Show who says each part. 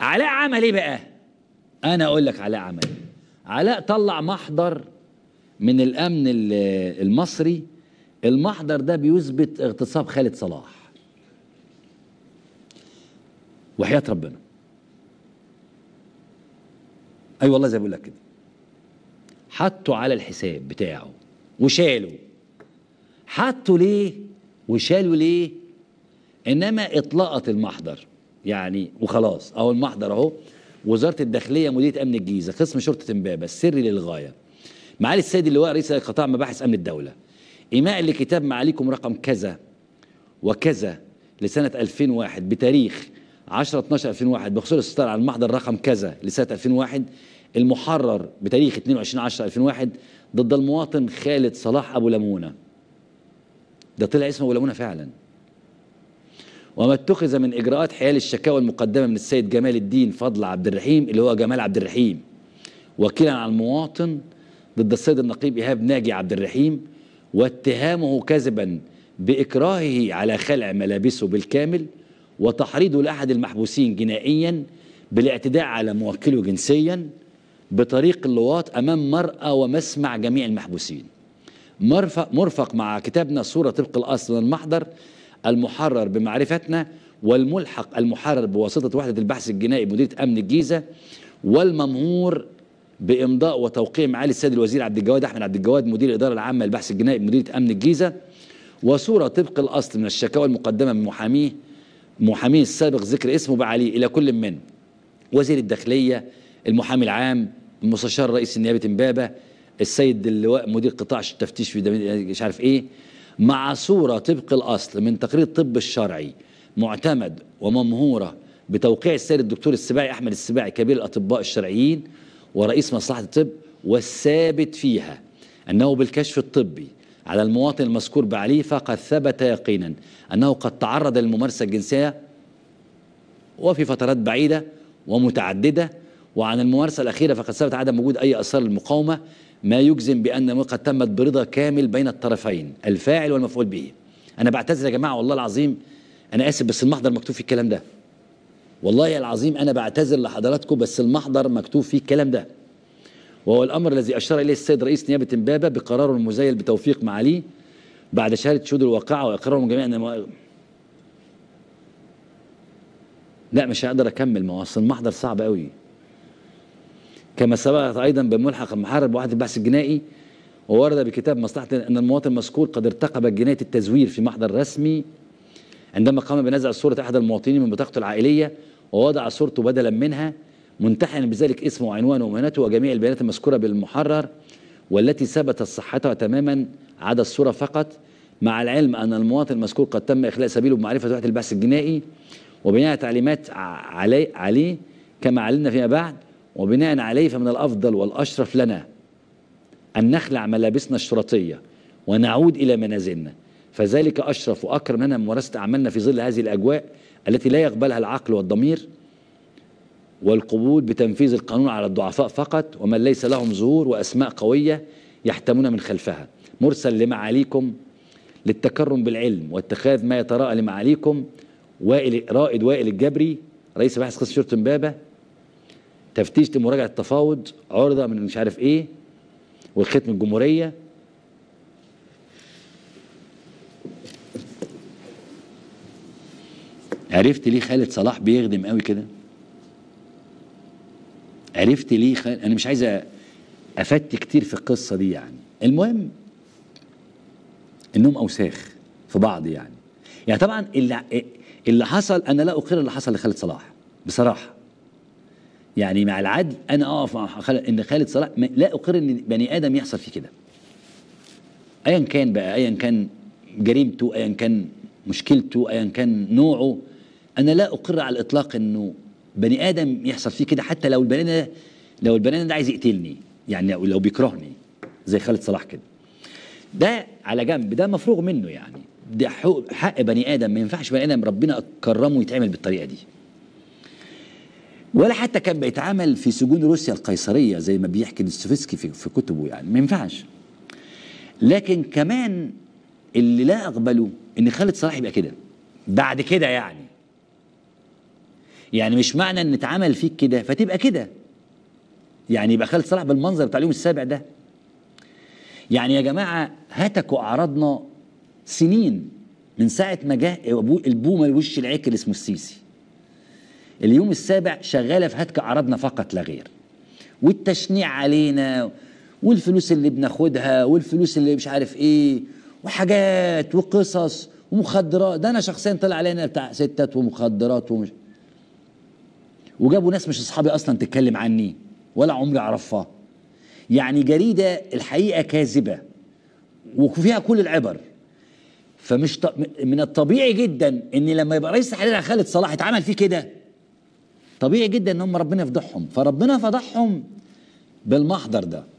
Speaker 1: علاء عمل ايه بقى انا اقول لك علاء عمل علاء طلع محضر من الامن المصري المحضر ده بيثبت اغتصاب خالد صلاح وحياة ربنا اي أيوة والله زي بقول لك كده حطه على الحساب بتاعه وشاله حطه ليه وشاله ليه انما اطلقت المحضر يعني وخلاص اهو المحضر اهو وزاره الداخليه مديريه امن الجيزه قسم شرطه امبابه السري للغايه معالي السيد اللواء رئيس قطاع مباحث امن الدوله ايماء لكتاب معاليكم رقم كذا وكذا لسنه 2001 بتاريخ 10 12 2001 بخصوص الاستطلاع على المحضر رقم كذا لسنه 2001 المحرر بتاريخ 22 10 2001 ضد المواطن خالد صلاح ابو لمونه ده طلع اسمه ابو لمونه فعلا وما اتخذ من إجراءات حيال الشكاوى المقدمة من السيد جمال الدين فضل عبد الرحيم اللي هو جمال عبد الرحيم وكيلا على المواطن ضد السيد النقيب إيهاب ناجي عبد الرحيم واتهامه كذبا بإكراهه على خلع ملابسه بالكامل وتحريضه لأحد المحبوسين جنائيا بالاعتداء على موكله جنسيا بطريق اللواط أمام مرأة ومسمع جميع المحبوسين مرفق, مرفق مع كتابنا صورة طبق الأصل المحضر المحرر بمعرفتنا والملحق المحرر بواسطة وحدة البحث الجنائي بمديرة أمن الجيزة والممهور بإمضاء وتوقيع معالي السيد الوزير عبد الجواد أحمد عبد الجواد مدير الإدارة العامة للبحث الجنائي بمديرة أمن الجيزة وصورة طبق الأصل من الشكاوى المقدمة من محاميه محاميه السابق ذكر اسمه بعليه إلى كل من وزير الداخلية المحامي العام المستشار رئيس النيابة إمبابة السيد اللواء مدير قطاع التفتيش في مش عارف إيه مع صورة طبق الأصل من تقرير الطب الشرعي معتمد وممهورة بتوقيع السيد الدكتور السباعي أحمد السباعي كبير الأطباء الشرعيين ورئيس مصلحة الطب والثابت فيها أنه بالكشف الطبي على المواطن المذكور بعلي فقد ثبت يقينا أنه قد تعرض للممارسة الجنسية وفي فترات بعيدة ومتعددة وعن الممارسة الأخيرة فقد ثبت عدم وجود أي آثار المقاومة ما يجزم بأن قد تمت برضا كامل بين الطرفين الفاعل والمفعول به أنا بعتذر يا جماعة والله العظيم أنا آسف بس المحضر مكتوب فيه الكلام ده والله العظيم أنا بعتذر لحضراتكم بس المحضر مكتوب فيه الكلام ده وهو الأمر الذي أشار إليه السيد رئيس نيابة إمبابة بقراره المزيل بتوفيق معالي بعد شهادة شهود الواقعة من جميعا أن لا مش هقدر أكمل ما هو أصل المحضر صعب قوي كما سبقت أيضا بملحق المحرر وحدة البحث الجنائي وورد بكتاب مصلحة أن المواطن المذكور قد ارتكب جناية التزوير في محضر رسمي عندما قام بنزع صورة أحد المواطنين من بطاقته العائلية ووضع صورته بدلا منها منتحنا بذلك اسمه وعنوانه ومهنته وجميع البيانات المذكورة بالمحرر والتي ثبتت صحتها تماما عدا الصورة فقط مع العلم أن المواطن المذكور قد تم إخلاء سبيله بمعرفة وحدة البحث الجنائي وبناء تعليمات عليه علي كما علمنا فيما بعد وبناء عليه فمن الأفضل والأشرف لنا أن نخلع ملابسنا الشرطية ونعود إلى منازلنا فذلك أشرف وأكرم لنا ممارسة أعمالنا في ظل هذه الأجواء التي لا يقبلها العقل والضمير والقبول بتنفيذ القانون على الضعفاء فقط ومن ليس لهم ظهور وأسماء قوية يحتمون من خلفها مرسل لمعاليكم للتكرم بالعلم واتخاذ ما يتراءى لمعاليكم وائل رائد وائل الجبري رئيس باحث قصة شرطة إمبابة تفتيش لمراجعه التفاوض عرضه من مش عارف ايه وختم الجمهوريه عرفت ليه خالد صلاح بيخدم قوي كده عرفت ليه خالد انا مش عايز افت كتير في القصه دي يعني المهم انهم اوساخ في بعض يعني يعني طبعا اللي اللي حصل انا لا اقر اللي حصل لخالد صلاح بصراحه يعني مع العدل انا اقف مع خالد ان خالد صلاح لا اقر ان بني ادم يحصل فيه كده ايا كان بقى ايا كان جريمته ايا كان مشكلته ايا كان نوعه انا لا اقر على الاطلاق انه بني ادم يحصل فيه كده حتى لو البني ده لو البني ده عايز يقتلني يعني لو, لو بيكرهني زي خالد صلاح كده ده على جنب ده مفروغ منه يعني ده حق بني ادم ما ينفعش بني ادم ربنا كرمه يتعمل بالطريقه دي ولا حتى كان بيتعامل في سجون روسيا القيصرية زي ما بيحكي دوستويفسكي في, في كتبه يعني ما ينفعش لكن كمان اللي لا أقبله إن خالد صلاح يبقى كده بعد كده يعني يعني مش معنى إن اتعمل فيك كده فتبقى كده يعني يبقى خالد صلاح بالمنظر بتاع اليوم السابع ده يعني يا جماعة هتكوا أعراضنا سنين من ساعة ما جاء البومة الوش العكر اسمه السيسي اليوم السابع شغاله في هتك اعراضنا فقط لا غير والتشنيع علينا والفلوس اللي بناخدها والفلوس اللي مش عارف ايه وحاجات وقصص ومخدرات ده انا شخصيا طلع علينا بتاع ستات ومخدرات ومش وجابوا ناس مش اصحابي اصلا تتكلم عني ولا عمري اعرفها يعني جريده الحقيقه كاذبه وفيها كل العبر فمش من الطبيعي جدا ان لما يبقى رئيس تحرير خالد صلاح اتعمل فيه كده طبيعي جدا ان هم ربنا يفضحهم فربنا فضحهم بالمحضر ده